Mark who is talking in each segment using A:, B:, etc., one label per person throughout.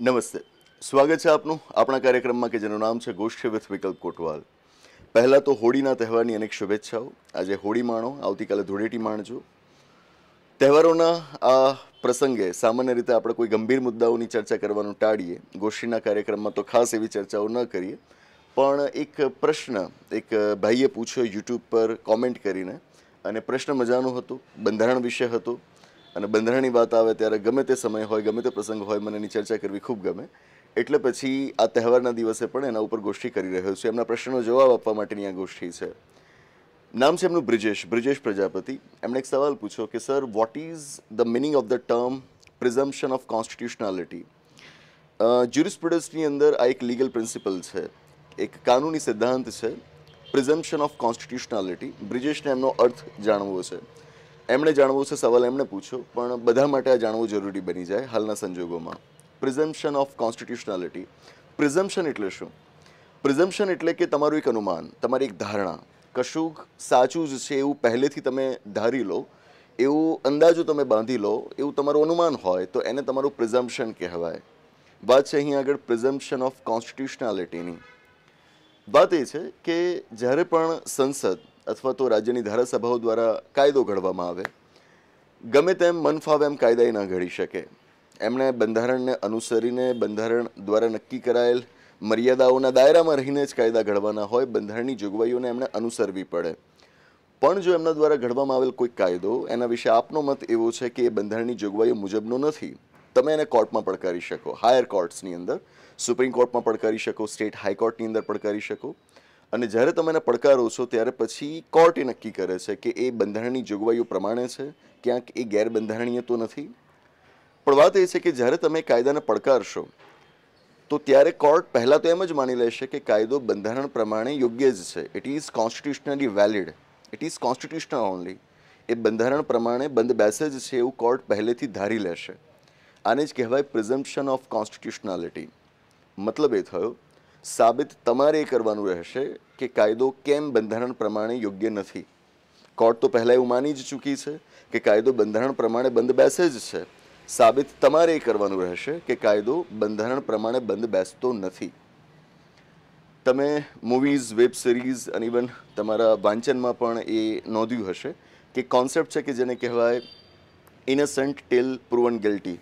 A: નમસ્તે સ્વાગત છે આપનું આપણા કાર્યક્રમમાં કે જેનું નામ છે ગોષ્ઠી વિથ વિકલ્પ કોટવાલ પહેલાં તો હોળીના તહેવારની અનેક શુભેચ્છાઓ આજે હોળી માણો આવતીકાલે ધૂળેટી માણજો તહેવારોના આ પ્રસંગે સામાન્ય રીતે આપણે કોઈ ગંભીર મુદ્દાઓની ચર્ચા કરવાનું ટાળીએ ગોષ્ઠીના કાર્યક્રમમાં તો ખાસ એવી ચર્ચાઓ ન કરીએ પણ એક પ્રશ્ન એક ભાઈએ પૂછ્યો યુટ્યુબ પર કોમેન્ટ કરીને અને પ્રશ્ન મજાનો હતો બંધારણ વિશે હતો અને બંધારણની વાત આવે ત્યારે ગમે તે સમય હોય ગમે તે પ્રસંગ હોય મને એની ચર્ચા કરવી ખૂબ ગમે એટલે પછી આ તહેવારના દિવસે પણ એના ઉપર ગોષ્ઠી કરી રહ્યો છું એમના પ્રશ્નનો જવાબ આપવા માટેની આ ગોષ્ઠી છે નામ છે એમનું બ્રિજેશ બ્રિજેશ પ્રજાપતિ એમણે એક સવાલ પૂછ્યો કે sir what is the meaning of the term presumption of constitutionality જ્યુરિસ્પ્રુડન્સની અંદર આ એક લીગલ પ્રિન્સિપલ છે એક કાનૂની સિદ્ધાંત છે પ્રિઝમ્પશન ઓફ કોન્સ્ટિટ્યુશનાલિટી બ્રિજેશને એમનો અર્થ જાણવો છે એમણે જાણવું છે સવાલ એમણે પૂછ્યો પણ બધા માટે આ જાણવું જરૂરી બની જાય હાલના સંજોગોમાં પ્રિઝમ્પશન ઓફ કોન્સ્ટિટ્યુશનાલિટી પ્રિઝમ્પશન એટલે શું પ્રિઝમ્પશન એટલે કે તમારું એક અનુમાન તમારી એક ધારણા કશુંક સાચું જ છે એવું પહેલેથી તમે ધારી લો એવું અંદાજો તમે બાંધી લો એવું તમારું અનુમાન હોય તો એને તમારું પ્રિઝમ્પશન કહેવાય વાત છે અહીં આગળ પ્રિઝમ્પશન ઓફ કોન્સ્ટિટ્યુશનાલિટીની વાત એ છે કે જ્યારે પણ સંસદ અથવા તો રાજ્યની ધારાસભાઓ દ્વારા કાયદો ઘડવામાં આવે ગમે તેમ મનફાવે ફાવે એમ કાયદાએ ન ઘડી શકે એમણે બંધારણને અનુસરીને બંધારણ દ્વારા નક્કી કરાયેલ મર્યાદાઓના દાયરામાં રહીને જ કાયદા ઘડવાના હોય બંધારણની જોગવાઈઓને એમણે અનુસરવી પડે પણ જો એમના દ્વારા ઘડવામાં આવેલ કોઈ કાયદો એના વિશે આપનો મત એવો છે કે એ બંધારણની જોગવાઈઓ મુજબનો નથી તમે એને કોર્ટમાં પડકારી શકો હાયર કોર્ટ્સની અંદર સુપ્રીમ કોર્ટમાં પડકારી શકો સ્ટેટ હાઈકોર્ટની અંદર પડકારી શકો અને જ્યારે તમે એને પડકારો છો ત્યારે પછી કોર્ટ એ નક્કી કરે છે કે એ બંધારણની જોગવાઈઓ પ્રમાણે છે ક્યાંક એ ગેરબંધારણીય તો નથી પણ વાત એ છે કે જ્યારે તમે કાયદાને પડકારશો તો ત્યારે કોર્ટ પહેલાં તો એમ જ માની લેશે કે કાયદો બંધારણ પ્રમાણે યોગ્ય જ છે it is constitutionally valid it is constitutional only એ બંધારણ પ્રમાણે બંધ બેસે જ છે એવું કોર્ટ પહેલેથી ધારી લેશે આને જ કહેવાય પ્રિઝમ્પશન ઓફ કોન્સ્ટિટ્યુશનાલિટી મતલબ એ થયો સાબિત તમારે એ કરવાનું રહેશે કે કાયદો કેમ બંધારણ પ્રમાણે યોગ્ય નથી કોર્ટ તો પહેલાં એવું માની જ ચૂકી છે કે કાયદો બંધારણ પ્રમાણે બંધ બેસે જ છે સાબિત તમારે એ કરવાનું રહેશે કે કાયદો બંધારણ પ્રમાણે બંધ બેસતો નથી તમે મૂવીઝ વેબ સિરીઝ અને ઇવન તમારા વાંચનમાં પણ એ નોંધ્યું હશે કે કોન્સેપ્ટ છે કે જેને કહેવાય innocent till proven guilty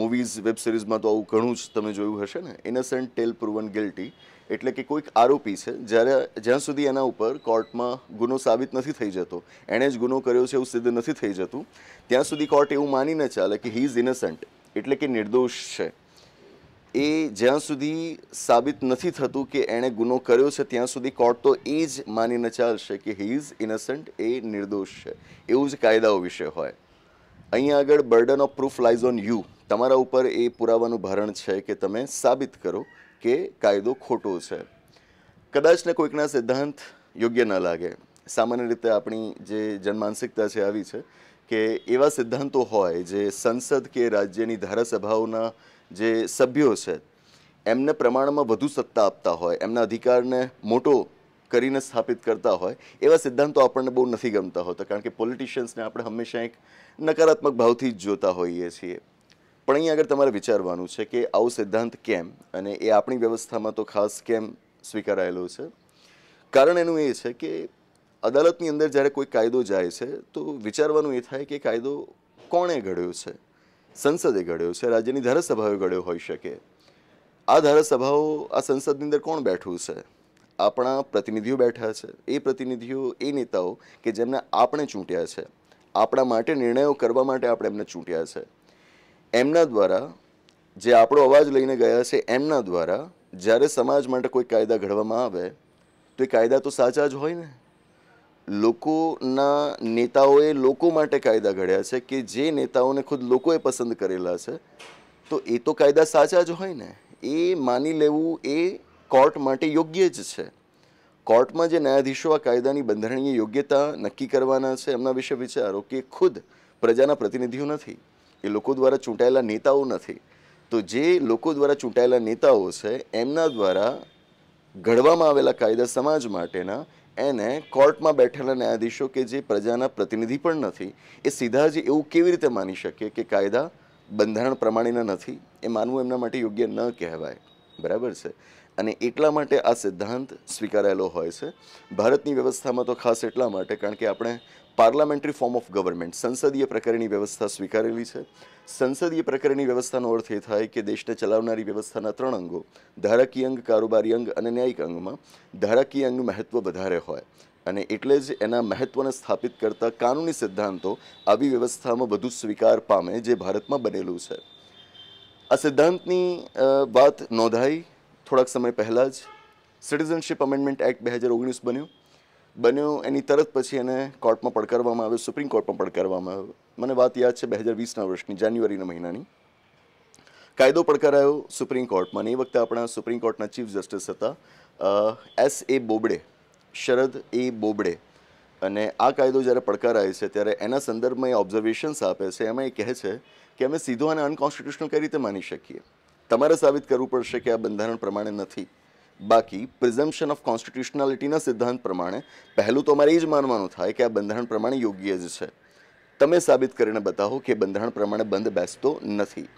A: movies web સિરીઝમાં તો આવું ઘણું જ તમે જોયું હશે ને ઇનસેન્ટ ટેલ પ્રુવન ગિલ્ટી એટલે કે કોઈક આરોપી છે જ્યારે જ્યાં સુધી એના ઉપર કોર્ટમાં ગુનો સાબિત નથી થઈ જતો એણે જ ગુનો કર્યો છે એવું સિદ્ધ નથી થઈ જતું ત્યાં સુધી કોર્ટ એવું માનીને ચાલે કે હી ઇઝ ઇનસેન્ટ એટલે કે નિર્દોષ છે એ જ્યાં સુધી સાબિત નથી થતું કે એણે ગુનો કર્યો છે ત્યાં સુધી કોર્ટ તો એ જ માનીને ચાલશે કે હી ઇઝ ઇનસેન્ટ એ નિર્દોષ છે એવું જ કાયદાઓ વિશે હોય અહીંયા આગળ burden of proof lies on you તમારા ઉપર એ પુરાવાનું ભારણ છે કે તમે સાબિત કરો કે કાયદો ખોટો છે કદાચને કોઈકના સિદ્ધાંત યોગ્ય ન લાગે સામાન્ય રીતે આપણી જે જનમાનસિકતા છે આવી છે કે એવા સિદ્ધાંતો હોય જે સંસદ કે રાજ્યની ધારાસભાઓના જે સભ્યો છે એમને પ્રમાણમાં વધુ સત્તા આપતા હોય એમના અધિકારને મોટો કરીને સ્થાપિત કરતા હોય એવા સિદ્ધાંતો આપણને બહુ નથી ગમતા હોતા કારણ કે પોલિટિશિયન્સને આપણે હંમેશા એક નકારાત્મક ભાવથી જ જોતા હોઈએ છીએ પણ અહીંયા આગળ તમારે વિચારવાનું છે કે આવો સિદ્ધાંત કેમ અને એ આપણી વ્યવસ્થામાં તો ખાસ કેમ સ્વીકારાયેલો છે કારણ એનું એ છે કે અદાલતની અંદર જ્યારે કોઈ કાયદો જાય છે તો વિચારવાનું એ થાય કે કાયદો કોણે ઘડ્યો છે સંસદે ઘડ્યો છે રાજ્યની ધારાસભાઓ ઘડ્યો હોઈ શકે આ ધારાસભાઓ આ સંસદની અંદર કોણ બેઠું છે આપણા પ્રતિનિધિઓ બેઠા છે એ પ્રતિનિધિઓ એ નેતાઓ કે જેમને આપણે ચૂંટ્યા છે આપણા માટે નિર્ણયો કરવા માટે આપણે એમને ચૂંટ્યા છે એમના દ્વારા જે આપણો અવાજ લઈને ગયા છે એમના દ્વારા જ્યારે સમાજ માટે કોઈ કાયદા ઘડવામાં આવે તો એ કાયદા તો સાચા જ હોય ને લોકોના નેતાઓએ લોકો માટે કાયદા ઘડ્યા છે કે જે નેતાઓને ખુદ લોકોએ પસંદ કરેલા છે તો એ તો કાયદા સાચા જ હોય ને એ માની લેવું એ કોર્ટ માટે યોગ્ય જ છે કોર્ટમાં જે ન્યાયાધીશો આ કાયદાની બંધારણીય યોગ્યતા નક્કી કરવાના છે એમના વિશે વિચારો કે ખુદ પ્રજાના પ્રતિનિધિઓ નથી એ લોકો દ્વારા ચૂંટાયેલા નેતાઓ નથી તો જે લોકો દ્વારા ચૂંટાયેલા નેતાઓ છે એમના દ્વારા ઘડવામાં આવેલા કાયદા સમાજ માટેના એને કોર્ટમાં બેઠેલા ન્યાયાધીશો કે જે પ્રજાના પ્રતિનિધિ પણ નથી એ સીધા જ એવું કેવી રીતે માની શકે કે કાયદા બંધારણ પ્રમાણેના નથી એ માનવું એમના માટે યોગ્ય ન કહેવાય બરાબર છે અને એટલા માટે આ સિદ્ધાંત સ્વીકારાયેલો હોય છે ભારતની વ્યવસ્થામાં તો ખાસ એટલા માટે કારણ કે આપણે પાર્લામેન્ટરી ફોર્મ ઓફ ગવર્મેન્ટ સંસદીય પ્રકારની વ્યવસ્થા સ્વીકારેલી છે સંસદીય પ્રકારની વ્યવસ્થાનો અર્થ એ થાય કે દેશને ચલાવનારી વ્યવસ્થાના ત્રણ અંગો ધારાકીય અંગ કારોબારી અંગ અને ન્યાયિક અંગમાં ધારાકીય અંગનું મહત્ત્વ વધારે હોય અને એટલે જ એના મહત્ત્વને સ્થાપિત કરતા કાનૂની સિદ્ધાંતો આવી વ્યવસ્થામાં વધુ સ્વીકાર પામે જે ભારતમાં બનેલું છે આ સિદ્ધાંતની વાત નોંધાઈ થોડાક સમય પહેલાં જ સિટીઝનશીપ અમેન્ડમેન્ટ એક્ટ બે હજાર ઓગણીસ બન્યું બન્યો એની તરત પછી એને કોર્ટમાં પડકારવામાં આવ્યો સુપ્રીમ કોર્ટમાં પડકારવામાં આવ્યો મને વાત યાદ છે બે હજાર વીસના વર્ષની જાન્યુઆરીના મહિનાની કાયદો પડકારાયો સુપ્રીમ કોર્ટમાં અને એ વખતે આપણા સુપ્રીમ કોર્ટના ચીફ જસ્ટિસ હતા S A Bobde Sharad A Bobde અને આ કાયદો જ્યારે પડકારાય છે ત્યારે એના સંદર્ભમાં એ ઓબ્ઝર્વેશન્સ આપે છે એમાં એ કહે છે કે અમે સીધો અને અનકોન્સ્ટિટ્યુશનલ કઈ રીતે માની શકીએ તમારે સાબિત કરવું પડશે કે આ બંધારણ પ્રમાણે નથી બાકી પ્રિઝમ્પશન ઓફ કોન્સ્ટિટ્યુશનાલિટીના સિદ્ધાંત પ્રમાણે પહેલું તો અમારે એ જ માનવાનું થાય કે આ બંધારણ પ્રમાણે યોગ્ય જ છે તમે સાબિત કરીને બતાવો કે બંધારણ પ્રમાણે બંધ બેસતો નથી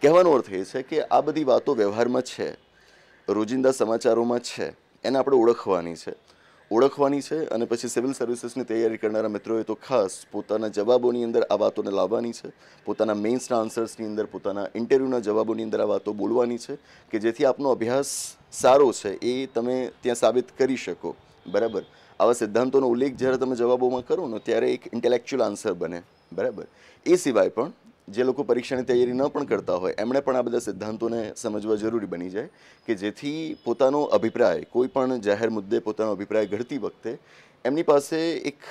A: કહેવાનો અર્થ એ છે કે આ બધી વાતો વ્યવહારમાં છે રોજિંદા સમાચારોમાં છે એને આપણે ઓળખવાની છે ઓળખવાની છે અને પછી સિવિલ સર્વિસીસની તૈયારી કરનારા મિત્રોએ તો ખાસ પોતાના જવાબોની અંદર આ વાતોને લાવવાની છે પોતાના મેઇન્સના આન્સર્સની અંદર પોતાના ઇન્ટરવ્યૂના જવાબોની અંદર આ વાતો બોલવાની છે કે જેથી આપનો અભ્યાસ સારો છે એ તમે ત્યાં સાબિત કરી શકો બરાબર આવા સિદ્ધાંતોનો ઉલ્લેખ જ્યારે તમે જવાબોમાં કરો ને ત્યારે એક ઇન્ટેલેક્ચ્યુઅલ આન્સર બને બરાબર એ સિવાય પણ જે લોકો પરીક્ષાની તૈયારી ન પણ કરતા હોય એમણે પણ આ બધા સિદ્ધાંતોને સમજવા જરૂરી બની જાય કે જેથી પોતાનો અભિપ્રાય કોઈ પણ જાહેર મુદ્દે પોતાનો અભિપ્રાય ઘડતી વખતે એમની પાસે એક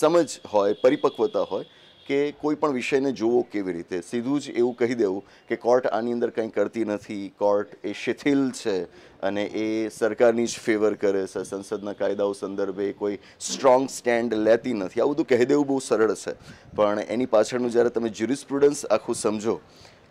A: સમજ હોય પરિપક્વતા હોય કે કોઈ પણ વિષયને જોવો કેવી રીતે સીધું જ એવું કહી દેવું કે કોર્ટ આની અંદર કંઈ કરતી નથી કોર્ટ એ શિથિલ છે અને એ સરકારની જ ફેવર કરે છે સંસદના કાયદાઓ સંદર્ભે કોઈ સ્ટ્રોંગ સ્ટેન્ડ લેતી નથી આ બધું કહી દેવું બહુ સરળ છે પણ એની પાછળનું જ્યારે તમે જ્યુરિસ્પ્રુડન્સ આખું સમજો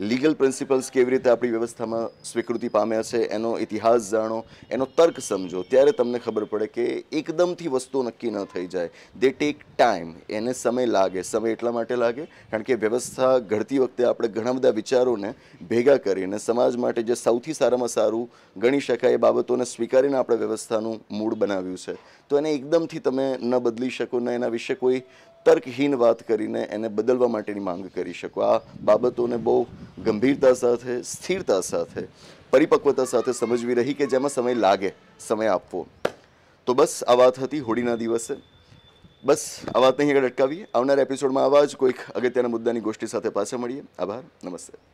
A: લીગલ પ્રિન્સિપલ્સ કેવી રીતે આપણી વ્યવસ્થામાં સ્વીકૃતિ પામ્યા છે એનો ઇતિહાસ જાણો એનો તર્ક સમજો ત્યારે તમને ખબર પડે કે એકદમથી વસ્તુ નક્કી ન થઈ જાય દે ટેક ટાઈમ એને સમય લાગે સમય એટલા માટે લાગે કારણ કે વ્યવસ્થા ઘડતી વખતે આપણે ઘણા બધા વિચારોને ભેગા કરીને સમાજ માટે જે સૌથી સારામાં સારું ગણી શકાય એ બાબતોને સ્વીકારીને આપણે વ્યવસ્થાનું મૂળ બનાવ્યું છે તો એને એકદમથી તમે ન બદલી શકો ને એના વિશે કોઈ તર્કહીન વાત કરીને એને બદલવા માટેની માંગ કરી શકો આ બાબતોને બહુ ગંભીરતા સાથે સ્થિરતા સાથે પરિપક્વતા સાથે સમજવી રહી કે જેમાં સમય લાગે સમય આપવો તો બસ આ વાત હતી હોળીના દિવસે બસ આ વાતને અહીં આગળ અટકાવીએ આવનારા એપિસોડમાં આવા જ કોઈક અગત્યના મુદ્દાની ગોષ્ઠી સાથે પાછા મળીએ આભાર નમસ્તે